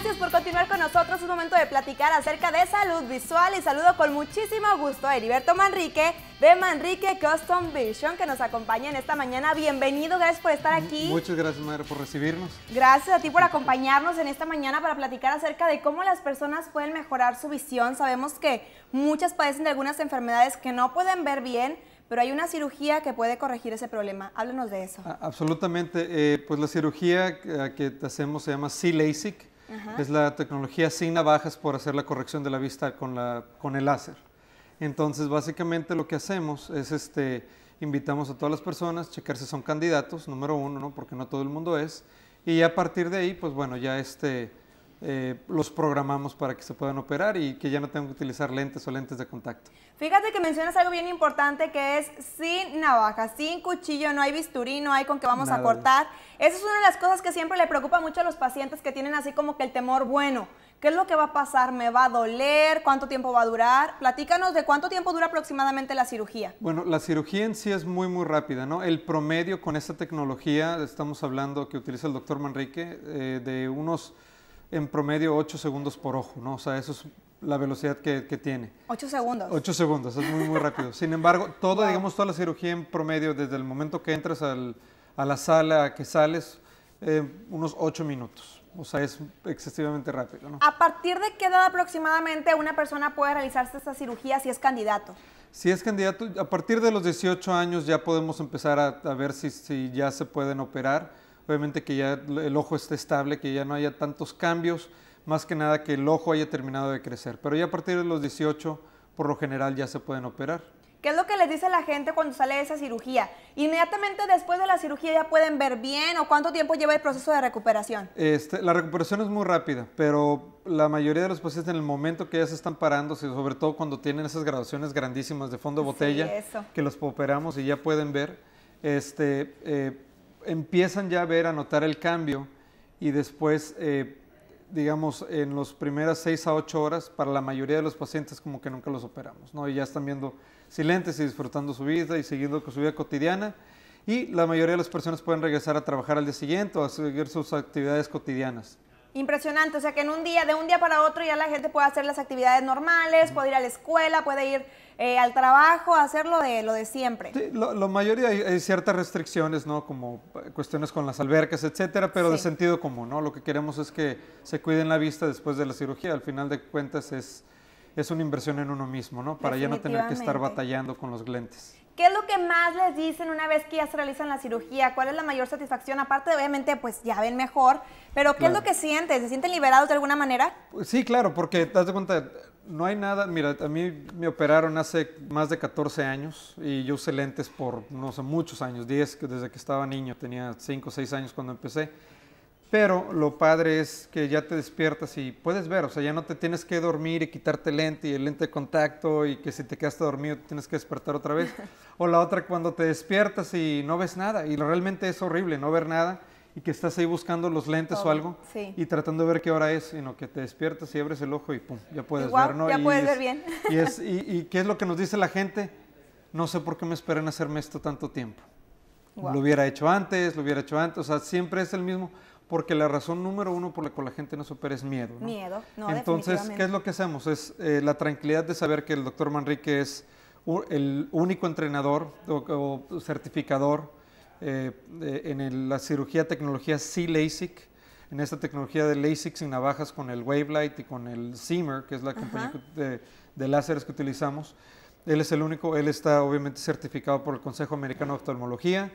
gracias por continuar con nosotros. Un momento de platicar acerca de salud visual y saludo con muchísimo gusto a Heriberto Manrique de Manrique Custom Vision que nos acompaña en esta mañana. Bienvenido, gracias por estar aquí. Muchas gracias, Madre, por recibirnos. Gracias a ti por acompañarnos en esta mañana para platicar acerca de cómo las personas pueden mejorar su visión. Sabemos que muchas padecen de algunas enfermedades que no pueden ver bien, pero hay una cirugía que puede corregir ese problema. Háblanos de eso. absolutamente. Eh, pues la cirugía eh, que hacemos se llama C-LASIK. Es la tecnología sin navajas por hacer la corrección de la vista con, el láser. Entonces, básicamente lo que hacemos es este, invitamos a todas las personas, checar si son candidatos, número uno, porque no todo el mundo es, y a partir de ahí, pues bueno, ya este, eh, los programamos para que se puedan operar y que ya no tengan que utilizar lentes o lentes de contacto. Fíjate que mencionas algo bien importante que es sin navaja, sin cuchillo, no hay bisturí, no hay con qué vamos a cortar. Esa es una de las cosas que siempre le preocupa mucho a los pacientes que tienen así como que el temor, bueno, ¿qué es lo que va a pasar? ¿Me va a doler? ¿Cuánto tiempo va a durar? Platícanos de cuánto tiempo dura aproximadamente la cirugía. Bueno, la cirugía en sí es muy, muy rápida, ¿no? El promedio con esta tecnología, estamos hablando que utiliza el doctor Manrique, eh, de unos en promedio 8 segundos por ojo, ¿no? O sea, eso es la velocidad que, tiene. 8 segundos. 8 segundos, es muy, muy rápido. Sin embargo, toda, digamos, toda la cirugía en promedio, desde el momento que entras al, a la sala, a que sales, eh, unos 8 minutos. O sea, es excesivamente rápido, ¿no? ¿A partir de qué edad aproximadamente una persona puede realizarse esta cirugía si es candidato? Si es candidato, a partir de los 18 años ya podemos empezar a, a ver si, si ya se pueden operar obviamente que ya el ojo esté estable, que ya no haya tantos cambios, más que nada que el ojo haya terminado de crecer. Pero ya a partir de los 18, por lo general ya se pueden operar. ¿Qué es lo que les dice la gente cuando sale de esa cirugía? ¿Inmediatamente después de la cirugía ya pueden ver bien o cuánto tiempo lleva el proceso de recuperación? Este, la recuperación es muy rápida, pero la mayoría de los pacientes en el momento que ya se están parando, sobre todo cuando tienen esas graduaciones grandísimas de fondo botella, que los operamos y ya pueden ver, este, eh, empiezan ya a ver, a notar el cambio y después, eh, digamos, en las primeras seis a ocho horas, para la mayoría de los pacientes como que nunca los operamos, ¿no? Y ya están viendo silentes y disfrutando su vida y siguiendo con su vida cotidiana y la mayoría de las personas pueden regresar a trabajar al día siguiente o a seguir sus actividades cotidianas. Impresionante, o sea que en un día, de un día para otro ya la gente puede hacer las actividades normales, puede ir a la escuela, puede ir eh, al trabajo, a hacer lo de, lo de siempre. Sí, lo, mayoría hay, ciertas restricciones, ¿no? Como eh, cuestiones con las albercas, etcétera, pero de sentido común, ¿no? Lo que queremos es que se cuiden la vista después de la cirugía. Al final de cuentas es, es una inversión en uno mismo, ¿no? Para ya no tener que estar batallando con los glentes. ¿Qué es lo que más les dicen una vez que ya se realizan la cirugía? ¿Cuál es la mayor satisfacción? Aparte, obviamente, pues ya ven mejor, pero ¿qué es lo que sienten? ¿Se sienten liberados de alguna manera? Pues sí, claro, porque, te das cuenta, no hay nada, mira, a mí me operaron hace más de 14 años y yo usé lentes por, no sé, muchos años, 10, desde que estaba niño, tenía 5 o 6 años cuando empecé. Pero lo padre es que ya te despiertas y puedes ver, o sea, ya no te tienes que dormir y quitarte lente y el lente de contacto y que si te quedaste dormido tienes que despertar otra vez. O la otra cuando te despiertas y no ves nada y realmente es horrible no ver nada y que estás ahí buscando los lentes o algo y tratando de ver qué hora es, sino que te despiertas y abres el ojo y pum, ya puedes ver, ¿no? Ya puedes ver bien. Y, y, qué es lo que nos dice la gente? No sé por qué me esperan hacerme esto tanto tiempo. Lo hubiera hecho antes, lo hubiera hecho antes, o sea, siempre es el mismo, porque la razón número uno por la cual la gente no supera es miedo. ¿no? Miedo, no, Entonces, ¿qué es lo que hacemos? Es eh, la tranquilidad de saber que el doctor Manrique es el único entrenador o certificador eh, eh, en la cirugía tecnología C-LASIK, en esta tecnología de LASIK sin navajas con el Wavelight y con el Seamer que es la compañía de, láseres que utilizamos. Él es el único, él está obviamente certificado por el Consejo Americano de Oftalmología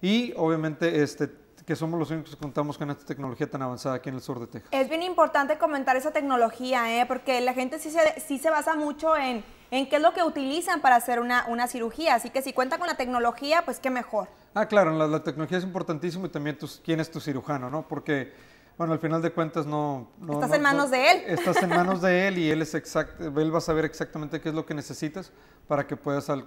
y obviamente este, que somos los únicos que contamos con esta tecnología tan avanzada aquí en el sur de Texas. Es bien importante comentar esa tecnología, ¿eh? porque la gente sí se, sí se basa mucho en, en qué es lo que utilizan para hacer una, una cirugía, así que si cuenta con la tecnología, pues qué mejor. Ah, claro, la, tecnología es importantísimo y también quién es tu cirujano, ¿no? Porque, bueno, al final de cuentas no... no estás en manos de él. Estás en manos de él y él, es él va a saber exactamente qué es lo que necesitas para que puedas eh,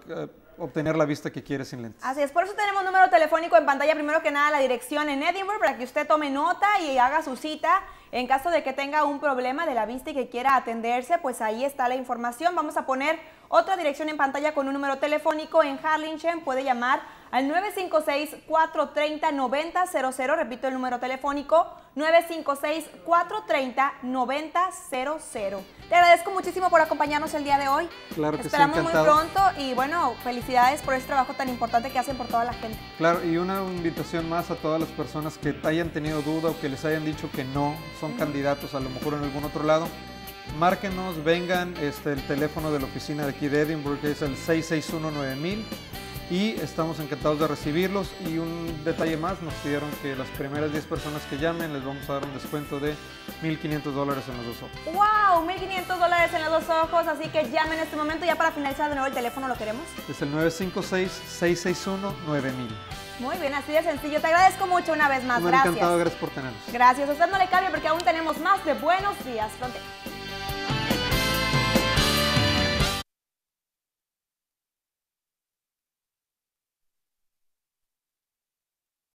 obtener la vista que quieres sin lentes. Así es, por eso tenemos número telefónico en pantalla, primero que nada la dirección en Edinburgh, para que usted tome nota y haga su cita. En caso de que tenga un problema de la vista y que quiera atenderse, pues ahí está la información. Vamos a poner otra dirección en pantalla con un número telefónico en Harlingen puede llamar al 956-430-9000. Repito el número telefónico, 956-430-9000. Te agradezco muchísimo por acompañarnos el día de hoy. Claro que Esperamos muy pronto y bueno, felicidades por este trabajo tan importante que hacen por toda la gente. Claro, y una invitación más a todas las personas que hayan tenido duda o que les hayan dicho que no son candidatos a lo mejor en algún otro lado márquenos, vengan, este, el teléfono de la oficina de aquí de Edinburgh es el 6619000 y estamos encantados de recibirlos. Y un detalle más, nos pidieron que las primeras 10 personas que llamen les vamos a dar un descuento de 1.500 dólares en los dos ojos. ¡Wow! 1.500 dólares en los dos ojos, así que llamen en este momento. Ya para finalizar de nuevo el teléfono, ¿lo queremos? Es el 956-661-9000. Muy bien, así de sencillo. Te agradezco mucho una vez más. gracias. Encantado, gracias por tenernos. Gracias. A usted no le cambie porque aún tenemos más de Buenos Días